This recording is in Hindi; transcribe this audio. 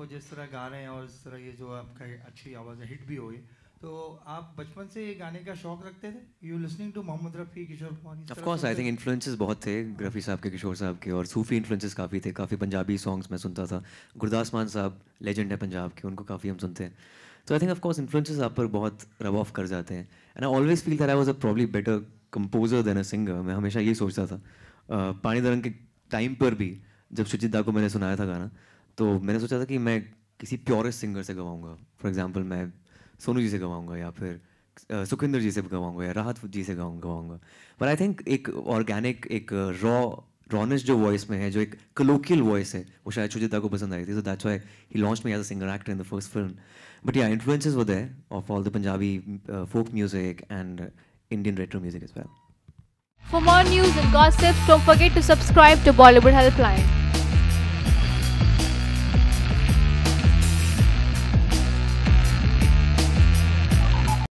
आपको जिस तरह गा रहे हैं और जिस तरह ये जो आपका अच्छी आवाज़ हिट भी हुई तो आप बचपन से ये गाने का शौक रखते थे you listening to Mohammed Rafi Kishore Kumar of course I think influences बहुत थे रफ़ी साहब के किशोर साहब के और सूफी इन्फ्लुएंसेस काफ़ी थे काफ़ी पंजाबी सॉन्ग्स मैं सुनता था गुरदास मान साहब लेजेंड है पंजाब के उनको काफ़ी हम सुनते हैं तो I think of course influences आप पर बहुत रब ऑफ कर जाते हैं and I always feel that I was a probably better composer than a singer मैं हमेशा ये सोचता था uh, पानी दरंग के टाइम पर भी जब सुचित दा को मैंने सुनाया था गाना तो मैंने सोचा था कि मैं किसी प्योरेस्ट सिंगर से गवाऊँगा फॉर एग्ज़ाम्पल मैं सोनू जी से गवाऊंगा या फिर सुखिंदर जी से गवाऊंगा या राहत जी से गवाऊंगा पर आई थिंक एक ऑर्गेनिक एक रॉ रॉनेस जो वॉइस में है जो एक कलोकियल वॉइस है वो शायद सुजिता को पसंद आई थी so that's why he launch me as a singer actor in the first film but yeah influences वो there of all the Punjabi folk music and Indian retro music is well for more news and gossip don't forget to subscribe to Bollywood helpline